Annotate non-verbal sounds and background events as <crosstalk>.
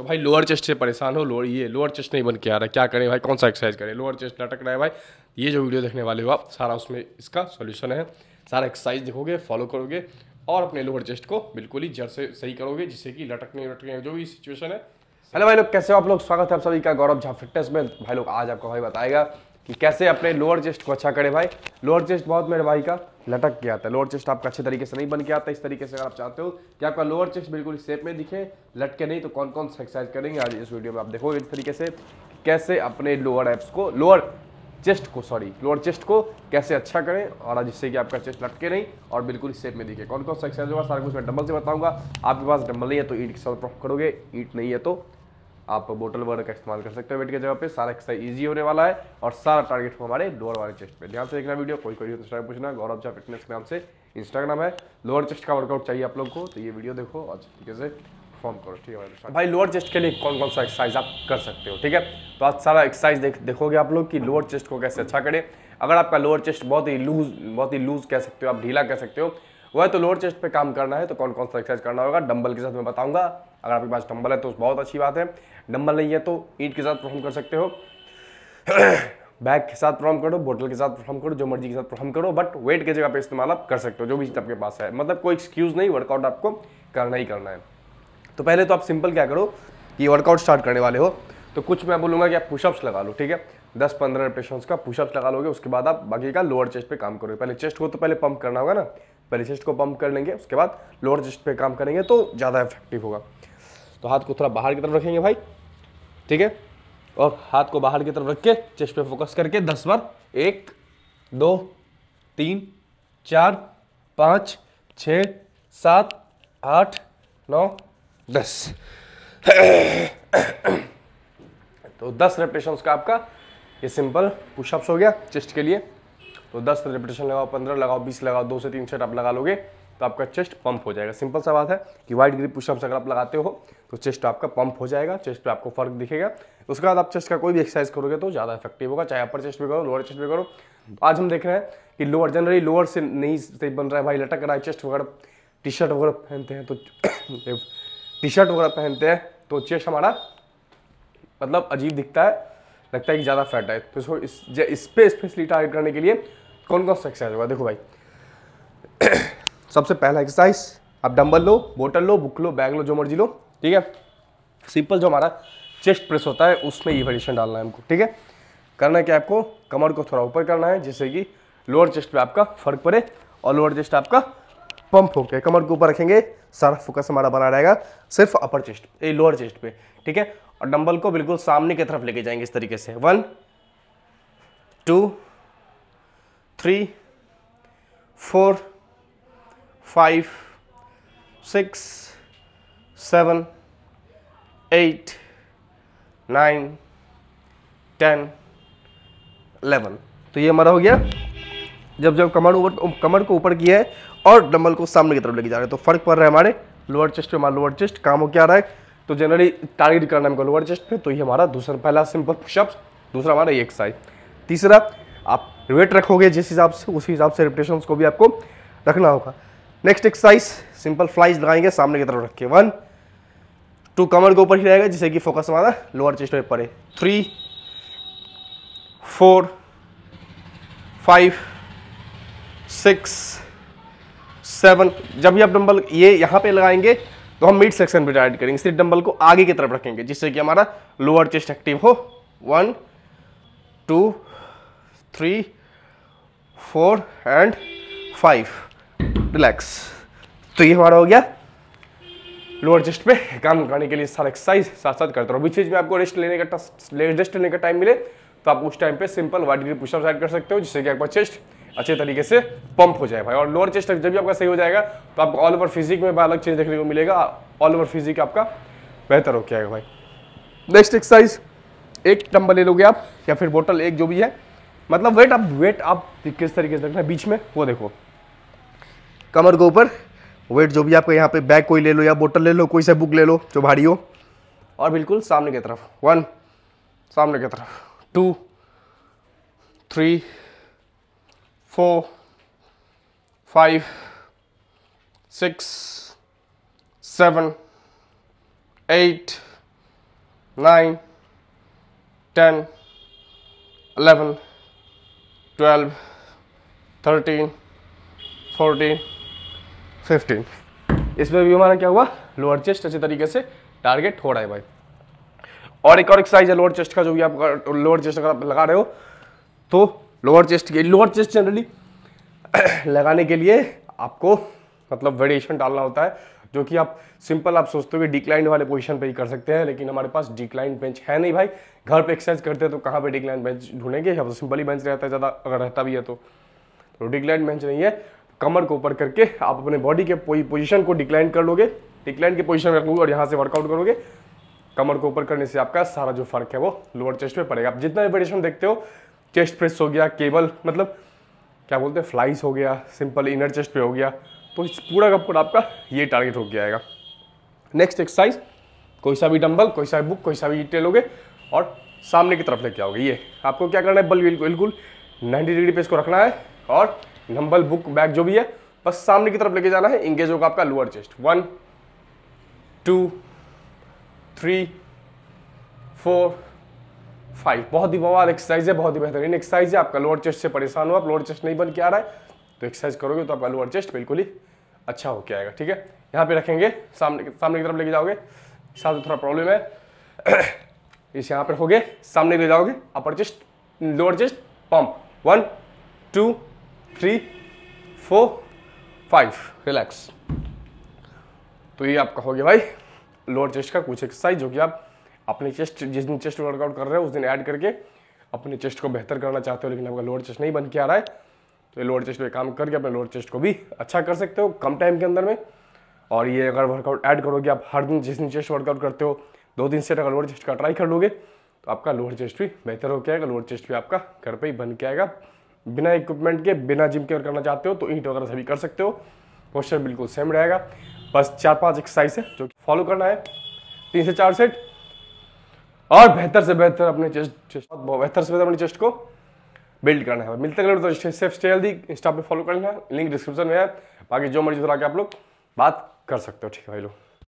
तो भाई lower chest से परेशान हो लोअर ये लोअर चेस्ट नहीं बन के आ रहा क्या करें भाई कौन सा एक्सरसाइज करें लोअर चेस्ट लटक रहा है भाई ये जो वीडियो देखने वाले हो आप सारा उसमें इसका सोल्यूशन है सारा एक्सरसाइज देखोगे फॉलो करोगे और अपने लोअर चेस्ट को बिल्कुल ही जड़ से सही करोगे जिससे कि लटकने लटकने जो भी सिचुएशन है हेलो भाई लोग कैसे हो आप लोग स्वागत है आप सभी का गौरव झा फिटनेस में भाई लोग आज आपको भाई बताएगा कि कैसे अपने लोअर चेस्ट को अच्छा करें भाई लोअर चेस्ट बहुत मेरे भाई का लटक गया था लोअर चेस्ट आपका अच्छे तरीके से नहीं बन के आता इस तरीके से अगर आप चाहते हो कि आपका लोअर चेस्ट बिल्कुल सेप में दिखे लटके नहीं तो कौन कौन सा एक्सरसाइज करेंगे आज इस वीडियो में आप देखोगे इस तरीके से कैसे अपने लोअर एप्स को लोअर चेस्ट को सॉरी लोअर चेस्ट को कैसे अच्छा करें और जिससे कि आपका चेस्ट लटके नहीं और बिल्कुल सेप में दिखे कौन कौन सा एक्सरसाइज होगा सारा कुछ मैं डम्बल से बताऊंगा आपके पास डम्बल नहीं है तो ईट के साथ करोगे ईट नहीं है तो आप बोटल वगैरह का इस्तेमाल कर सकते हो वेट की जगह पे सारा एक्सरसाइज ईजी होने वाला है और सारा टारगेट हो हमारे लोअर वाले चेस्ट पे ध्यान से देखना वीडियो कोई कोई इंस्टाग्राम तो पूछना गौरव झा फिटनेस के नाम से इंस्टाग्राम है लोअर चेस्ट का वर्कआउट चाहिए आप लोग को तो ये वीडियो देखो अच्छे तरीके से फॉर्म करो ठीक है भाई लोअर चेस्ट के लिए कौन कौन सा एक्सरसाइज आप कर सकते हो ठीक है तो आज सारा एक्सरसाइज देख देखोगे आप लोग कि लोअर चेस्ट को कैसे अच्छा करें अगर आपका लोअर चेस्ट बहुत ही लूज बहुत ही लूज कह सकते हो आप ढीला कह सकते हो वह तो लोअर चेस्ट पे काम करना है तो कौन कौन सा एक्सरसाइज करना होगा डंबल के साथ मैं बताऊंगा अगर आपके पास डंबल है तो बहुत अच्छी बात है डंबल नहीं है तो ईट के साथ परफॉर्म कर सकते हो बैग <coughs> के साथ परफॉर्म करो बोतल के साथ परफॉर्म करो जो मर्जी के साथ परफॉर्म करो बट वेट के जगह पे इस्तेमाल आप कर सकते हो जो भी चीज़ आपके पास है मतलब कोई एक्सक्यूज़ नहीं वर्कआउट आपको करना ही करना है तो पहले तो आप सिंपल क्या करो कि वर्कआउट स्टार्ट करने वाले हो तो कुछ मैं बोलूँगा कि आप पुशअप्स लगा लो ठीक है दस पंद्रह पेशेंट्स का पुशअप्स लगा लोगे उसके बाद आप बाकी का लोअर चेस्ट पे काम करोगे पहले चेस्ट को तो पहले पंप करना होगा ना पहले चेस्ट को पंप कर लेंगे उसके बाद लोअर चेस्ट पे काम करेंगे तो ज़्यादा इफेक्टिव होगा तो हाथ को थोड़ा बाहर की तरफ रखेंगे भाई ठीक है और हाथ को बाहर की तरफ रख के चेस्ट पे फोकस करके दस बार एक दो तीन चार पाँच छ सात आठ नौ दस <coughs> तो दस रेपेशन का आपका ये सिंपल पुशअप्स हो गया चेस्ट के लिए तो दस रिपीटेशन लगाओ पंद्रह लगाओ बीस लगाओ दो से तीन सेट आप लगा लोगे तो आपका चेस्ट पंप हो जाएगा सिंपल सा बात है कि वाइट ग्रिप पुशअप्स अगर आप लगाते हो तो चेस्ट आपका पंप हो जाएगा चेस्ट पे आपको फर्क दिखेगा उसके बाद आप चेस्ट का कोई भी एक्सरसाइज करोगे तो ज़्यादा इफेक्टिव होगा चाहे अपर चेस्ट भी करो लोअर चेस्ट भी करो तो आज हम देख रहे हैं कि लोअर जनरली लोअर से नहीं सही बन रहा है भाई लटक रहा है चेस्ट वगैरह टी शर्ट वगैरह पहनते हैं तो टी <coughs> शर्ट वगैरह पहनते हैं तो चेस्ट हमारा मतलब अजीब दिखता है लगता है कि ज़्यादा फैट है तो इस, इस पर स्पेशली टारगेट करने के लिए कौन कौन सा एक्सरसाइज होगा देखो भाई <coughs> सबसे पहला एक्सरसाइज आप डंबल लो बोटल लो बुक लो बैग लो जो मर्जी लो ठीक है सिंपल जो हमारा चेस्ट प्रेस होता है उसमें ये वेरिएशन डालना है हमको ठीक है करना है क्या आपको कमर को थोड़ा ऊपर करना है जिससे कि लोअर चेस्ट पे आपका फर्क पड़े और लोअर चेस्ट आपका पंप होके कमर के ऊपर रखेंगे सारा फोकस हमारा बना रहेगा सिर्फ अपर चेस्ट ये लोअर चेस्ट पे ठीक है और डंबल को बिल्कुल सामने की तरफ लेके जाएंगे इस तरीके से one two three four five six seven eight nine ten eleven तो ये हमारा हो गया जब जब कमर ऊपर कमर को ऊपर किया है और डम्बल को सामने की तरफ लेके जा रहे हैं तो फर्क पड़ रहा है हमारे लोअर चेस्ट पे हमारा लोअर चेस्ट काम हो क्या रहा है तो जनरली टारगेट करना हमको लोअर चेस्ट पे तो ये हमारा दूसरा पहला सिंपल पुशअप्स दूसरा हमारा ये एक्सरसाइज तीसरा आप वेट रखोगे जिस हिसाब से उसी हिसाब से रिपटेशन को भी आपको रखना होगा नेक्स्ट एक्सरसाइज सिंपल फ्लाइज लगाएंगे सामने की तरफ रख वन टू कमर के ऊपर ही रहेगा जिससे कि फोकस हमारा लोअर चेस्ट पे पड़े three four five six seven जब भी आप डंबल ये यहाँ पे लगाएंगे तो हम मिड सेक्शन पे डाइड करेंगे सिर्फ डंबल को आगे की तरफ रखेंगे जिससे कि हमारा लोअर चेस्ट एक्टिव हो one two three four and five relax तो ये हमारा हो गया लोअर चेस्ट पे काम करने के लिए सारा एक्सरसाइज साथ साथ करते रहो बीच बीच में आपको रेस्ट लेने का रेस्ट लेने का टाइम मिले तो आप उस टाइम पे simple wide grip pushup side कर सकते हो जिससे कि आपका चेस्ट अच्छे तरीके से पंप हो जाए भाई और लोअर चेस्ट जब भी आपका सही हो जाएगा तो आपको ऑल ओवर फिजिक में अलग चेंज देखने को मिलेगा ऑल ओवर फिजिक आपका बेहतर हो जाएगा भाई नेक्स्ट एक्सरसाइज एक टम्बल ले लोगे आप या फिर बोटल एक जो भी है मतलब वेट आप वेट आप किस तरीके से रखना है बीच में वो देखो कमर के ऊपर वेट जो भी आपका यहाँ पे बैग कोई ले लो या बोतल ले लो कोई से बुक ले लो जो भारी हो और बिल्कुल सामने की तरफ वन सामने की तरफ two three four, five, six, seven, eight, nine, ten, eleven, twelve, thirteen fourteen fifteen इसमें भी हमारा क्या हुआ लोअर चेस्ट अच्छे तरीके से टारगेट हो रहा है भाई और एक और एक्सरसाइज है लोअर चेस्ट का जो भी आप लोअर चेस्ट अगर आप लगा रहे हो तो लोअर चेस्ट के लोअर चेस्ट जनरली लगाने के लिए आपको मतलब वेरिएशन डालना होता है जो कि आप सिंपल आप सोचते हो डिक्लाइन वाले पोजीशन पे ही कर सकते हैं लेकिन हमारे पास डिक्लाइन बेंच है नहीं भाई घर पे एक्सरसाइज करते हैं तो कहाँ पे डिक्लाइन बेंच ढूंढेंगे या तो सिंपल ही बेंच रहता है ज़्यादा अगर रहता भी है तो, तो डिक्लाइन बेंच नहीं है कमर को ऊपर करके आप अपने बॉडी के पोजिशन को डिक्लाइन कर लोगे डिक्लाइन के पोजिशन में रखोगे और यहाँ से वर्कआउट करोगे कमर को ऊपर करने से आपका सारा जो फर्क है वो लोअर चेस्ट पर पड़ेगा आप जितना भी वेरिएशन देखते हो चेस्ट प्रेस हो गया केबल मतलब क्या बोलते हैं फ्लाइस हो गया सिंपल इनर चेस्ट पे हो गया तो पूरा कपकोट आपका ये टारगेट हो गया आएगा नेक्स्ट एक्सरसाइज कोई सा भी डम्बल कोई सा भी बुक कोई सा भी ईट लोगे और सामने की तरफ लेके आओगे ये आपको क्या करना है बल बिल्कुल नाइन्टी डिग्री पे इसको रखना है और डम्बल बुक बैग जो भी है बस सामने की तरफ लेके जाना है इंगेज होगा आपका lower chest one two three four five बहुत ही बवाल एक्सरसाइज है बहुत ही बेहतरीन एक्सरसाइज है आपका लोअर चेस्ट से परेशान हो आप लोअर चेस्ट नहीं बन के आ रहा है तो एक्सरसाइज करोगे तो आपका लोअर चेस्ट बिल्कुल ही अच्छा होके आएगा ठीक है यहाँ पे रखेंगे सामने सामने की तरफ लेके जाओगे साथ में थोड़ा प्रॉब्लम है <coughs> इस यहाँ पर रखोगे सामने ले जाओगे upper chest lower chest pump one two three four five relax तो ये आपका हो गया भाई लोअर चेस्ट का कुछ एक्सरसाइज जो कि आप अपने चेस्ट जिस दिन चेस्ट वर्कआउट कर रहे हो उस दिन ऐड करके अपने चेस्ट को बेहतर करना चाहते हो लेकिन आपका लोअर चेस्ट नहीं बन के आ रहा है तो लोअर चेस्ट पे काम करके अपने लोअर चेस्ट को भी अच्छा कर सकते हो कम टाइम के अंदर में और ये अगर वर्कआउट ऐड करोगे आप हर दिन जिस दिन चेस्ट वर्कआउट करते हो दो दिन से अगर लोअर चेस्ट का ट्राई कर लोगे तो आपका लोअर चेस्ट भी बेहतर होकर आएगा लोअर चेस्ट भी आपका घर पर ही बन के आएगा बिना इक्विपमेंट के बिना जिम के अगर करना चाहते हो तो ईट वगैरह सभी कर सकते हो पोस्चर बिल्कुल सेम रहेगा बस चार पांच एक्सरसाइज है जो फॉलो करना है तीन से चार सेट और बेहतर से बेहतर अपने चेस्ट बेहतर से बेहतर अपने चेस्ट को बिल्ड करना है मिलते हैं तो सेफ स्टे हेल्दी इंस्टा पे फॉलो करना है लिंक डिस्क्रिप्शन में है बाकी जो मर्जी थोड़ा के आप लोग बात कर सकते हो ठीक है भाई लोग